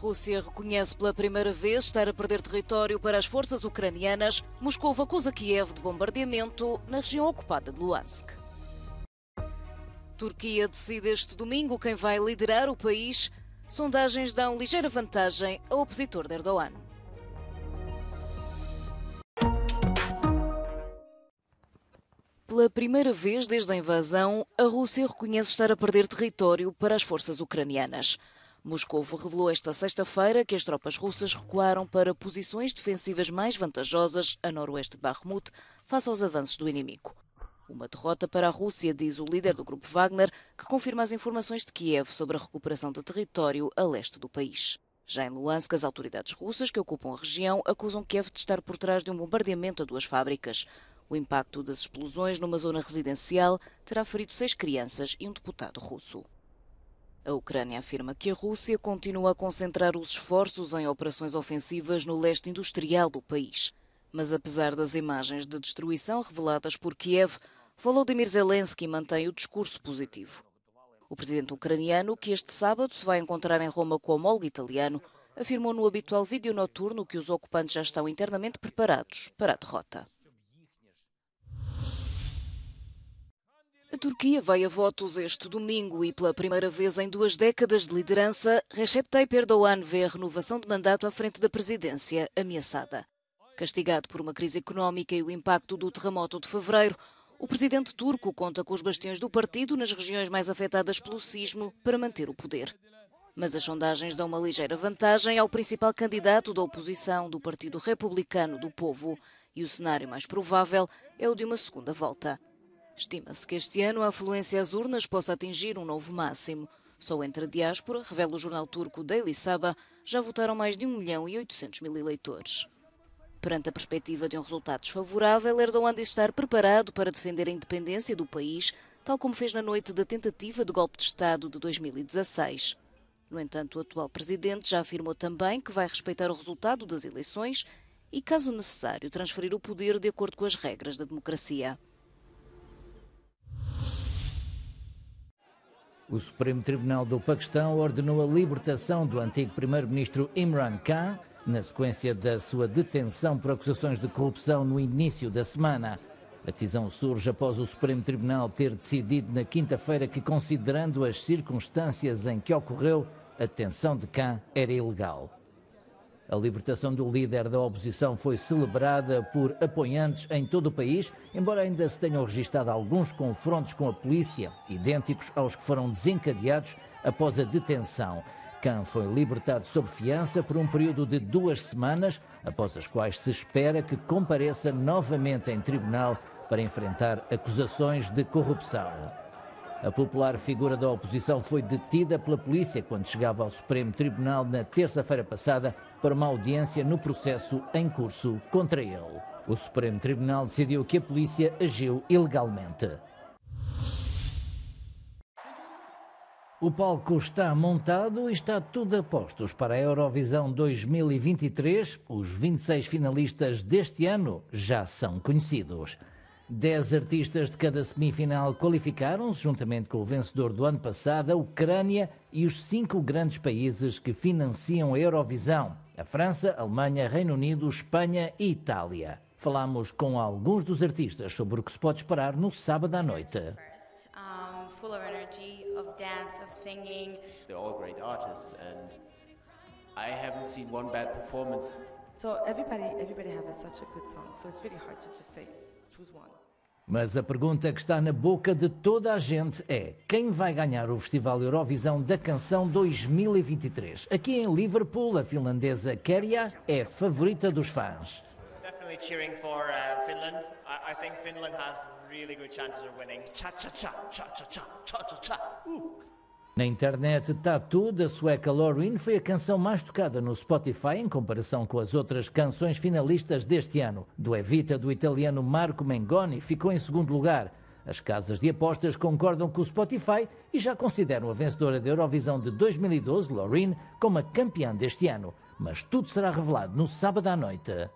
Rússia reconhece pela primeira vez estar a perder território para as forças ucranianas. Moscou acusa Kiev de bombardeamento na região ocupada de Luhansk. Turquia decide este domingo quem vai liderar o país. Sondagens dão ligeira vantagem ao opositor de Erdogan. Pela primeira vez desde a invasão, a Rússia reconhece estar a perder território para as forças ucranianas. Moscovo revelou esta sexta-feira que as tropas russas recuaram para posições defensivas mais vantajosas a noroeste de Bakhmut, face aos avanços do inimigo. Uma derrota para a Rússia, diz o líder do grupo Wagner, que confirma as informações de Kiev sobre a recuperação de território a leste do país. Já em Luansk, as autoridades russas que ocupam a região acusam Kiev de estar por trás de um bombardeamento a duas fábricas. O impacto das explosões numa zona residencial terá ferido seis crianças e um deputado russo. A Ucrânia afirma que a Rússia continua a concentrar os esforços em operações ofensivas no leste industrial do país. Mas apesar das imagens de destruição reveladas por Kiev, Volodymyr Zelensky mantém o discurso positivo. O presidente ucraniano, que este sábado se vai encontrar em Roma com o homólogo italiano, afirmou no habitual vídeo noturno que os ocupantes já estão internamente preparados para a derrota. A Turquia vai a votos este domingo e, pela primeira vez em duas décadas de liderança, Recep Tayyip Erdogan vê a renovação de mandato à frente da presidência ameaçada. Castigado por uma crise económica e o impacto do terremoto de fevereiro, o presidente turco conta com os bastiões do partido nas regiões mais afetadas pelo sismo para manter o poder. Mas as sondagens dão uma ligeira vantagem ao principal candidato da oposição do Partido Republicano do Povo, e o cenário mais provável é o de uma segunda volta. Estima-se que este ano a afluência às urnas possa atingir um novo máximo. Só entre a diáspora, revela o jornal turco Daily Saba, já votaram mais de 1 milhão e 800 mil eleitores. Perante a perspectiva de um resultado desfavorável, Erdogan diz estar preparado para defender a independência do país, tal como fez na noite da tentativa de golpe de Estado de 2016. No entanto, o atual presidente já afirmou também que vai respeitar o resultado das eleições e, caso necessário, transferir o poder de acordo com as regras da democracia. O Supremo Tribunal do Paquistão ordenou a libertação do antigo primeiro-ministro Imran Khan, na sequência da sua detenção por acusações de corrupção no início da semana. A decisão surge após o Supremo Tribunal ter decidido na quinta-feira que, considerando as circunstâncias em que ocorreu, a detenção de Khan era ilegal. A libertação do líder da oposição foi celebrada por apoiantes em todo o país, embora ainda se tenham registrado alguns confrontos com a polícia, idênticos aos que foram desencadeados após a detenção. Khan foi libertado sob fiança por um período de duas semanas, após as quais se espera que compareça novamente em tribunal para enfrentar acusações de corrupção. A popular figura da oposição foi detida pela polícia quando chegava ao Supremo Tribunal na terça-feira passada para uma audiência no processo em curso contra ele. O Supremo Tribunal decidiu que a polícia agiu ilegalmente. O palco está montado e está tudo a postos para a Eurovisão 2023. Os 26 finalistas deste ano já são conhecidos. Dez artistas de cada semifinal qualificaram-se, juntamente com o vencedor do ano passado, a Ucrânia e os cinco grandes países que financiam a Eurovisão: a França, a Alemanha, Reino Unido, Espanha e Itália. Falámos com alguns dos artistas sobre o que se pode esperar no sábado à noite. Um, full of energy, of dance, of singing. They're all great artists, and I haven't seen one bad performance. So everybody, everybody has such a good song. So it's really hard to just say mas a pergunta que está na boca de toda a gente é: quem vai ganhar o Festival Eurovisão da Canção 2023? Aqui em Liverpool, a finlandesa Keria é favorita dos fãs. cheering for uh, Finland. I, I, think Finland has really good chances of winning. Cha cha cha cha cha cha cha cha cha. Ooh. Na internet, Tattoo, tá da sueca Loreen, foi a canção mais tocada no Spotify em comparação com as outras canções finalistas deste ano. Do Evita, do italiano Marco Mengoni, ficou em segundo lugar. As casas de apostas concordam com o Spotify e já consideram a vencedora da Eurovisão de 2012, Loreen, como a campeã deste ano. Mas tudo será revelado no sábado à noite.